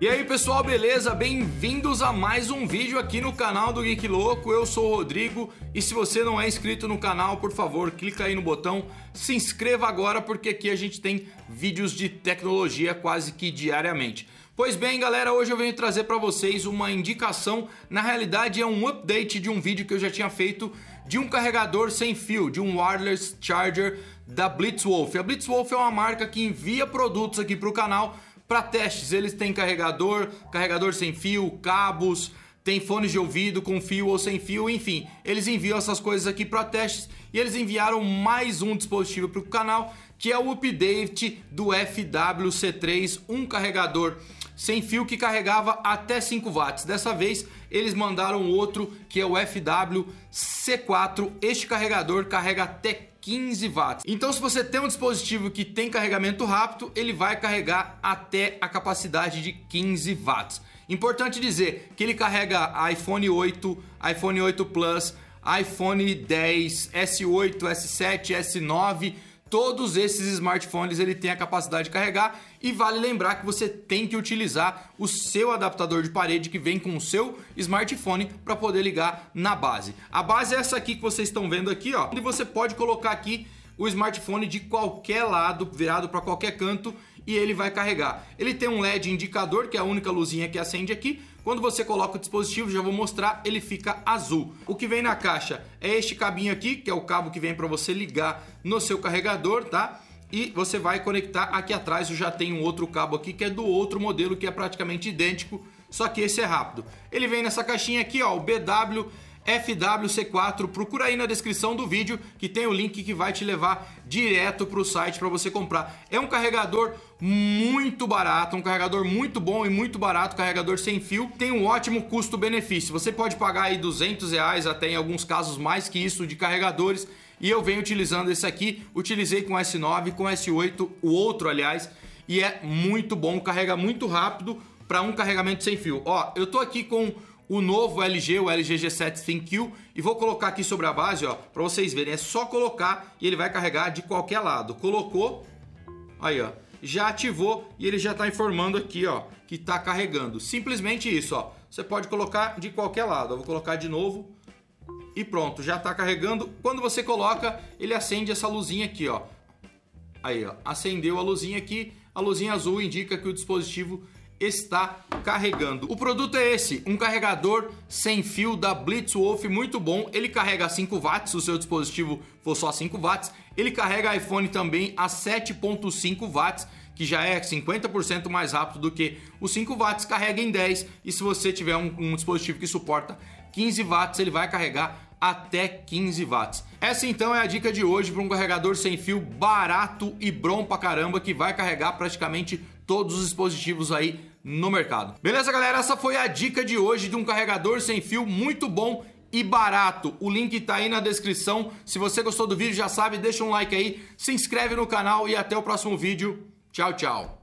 E aí pessoal, beleza? Bem-vindos a mais um vídeo aqui no canal do Geek Louco. Eu sou o Rodrigo e se você não é inscrito no canal, por favor, clica aí no botão, se inscreva agora porque aqui a gente tem vídeos de tecnologia quase que diariamente. Pois bem, galera, hoje eu venho trazer para vocês uma indicação, na realidade é um update de um vídeo que eu já tinha feito de um carregador sem fio, de um wireless charger da Blitzwolf. A Blitzwolf é uma marca que envia produtos aqui para o canal para testes. Eles têm carregador, carregador sem fio, cabos, tem fones de ouvido com fio ou sem fio, enfim. Eles enviam essas coisas aqui para testes e eles enviaram mais um dispositivo para o canal, que é o update do FWC3, um carregador sem fio que carregava até 5 watts. Dessa vez, eles mandaram outro que é o FWC4. Este carregador carrega até 15 watts. Então se você tem um dispositivo que tem carregamento rápido, ele vai carregar até a capacidade de 15 watts. Importante dizer que ele carrega iPhone 8, iPhone 8 Plus, iPhone 10, S8, S7, S9, Todos esses smartphones ele tem a capacidade de carregar e vale lembrar que você tem que utilizar o seu adaptador de parede que vem com o seu smartphone para poder ligar na base. A base é essa aqui que vocês estão vendo aqui, ó, onde você pode colocar aqui o smartphone de qualquer lado, virado para qualquer canto e ele vai carregar. Ele tem um LED indicador, que é a única luzinha que acende aqui. Quando você coloca o dispositivo, já vou mostrar, ele fica azul. O que vem na caixa é este cabinho aqui, que é o cabo que vem para você ligar no seu carregador, tá? e você vai conectar aqui atrás. Eu já tenho um outro cabo aqui que é do outro modelo que é praticamente idêntico, só que esse é rápido. Ele vem nessa caixinha aqui, ó, o BW FWC4. Procura aí na descrição do vídeo que tem o link que vai te levar direto para o site para você comprar. É um carregador muito barato, um carregador muito bom e muito barato, carregador sem fio, tem um ótimo custo-benefício. Você pode pagar aí 200 reais, até em alguns casos mais que isso, de carregadores. E eu venho utilizando esse aqui, utilizei com S9, com S8, o outro aliás, e é muito bom, carrega muito rápido para um carregamento sem fio. Ó, eu tô aqui com o novo LG, o LG G7 ThinQ, e vou colocar aqui sobre a base, ó, para vocês verem, é só colocar e ele vai carregar de qualquer lado. Colocou, aí ó, já ativou e ele já está informando aqui, ó, que está carregando. Simplesmente isso, ó. Você pode colocar de qualquer lado. Eu vou colocar de novo e pronto, já está carregando. Quando você coloca, ele acende essa luzinha aqui, ó. Aí, ó, acendeu a luzinha aqui. A luzinha azul indica que o dispositivo está carregando. O produto é esse, um carregador sem fio da Blitzwolf, muito bom. Ele carrega 5 watts, se o seu dispositivo for só 5 watts. Ele carrega iPhone também a 7.5 watts, que já é 50% mais rápido do que os 5 watts, carrega em 10. E se você tiver um, um dispositivo que suporta 15 watts, ele vai carregar até 15 watts. Essa então é a dica de hoje para um carregador sem fio barato e bom pra caramba que vai carregar praticamente todos os dispositivos aí no mercado. Beleza, galera? Essa foi a dica de hoje de um carregador sem fio muito bom e barato. O link tá aí na descrição. Se você gostou do vídeo, já sabe, deixa um like aí, se inscreve no canal e até o próximo vídeo. Tchau, tchau.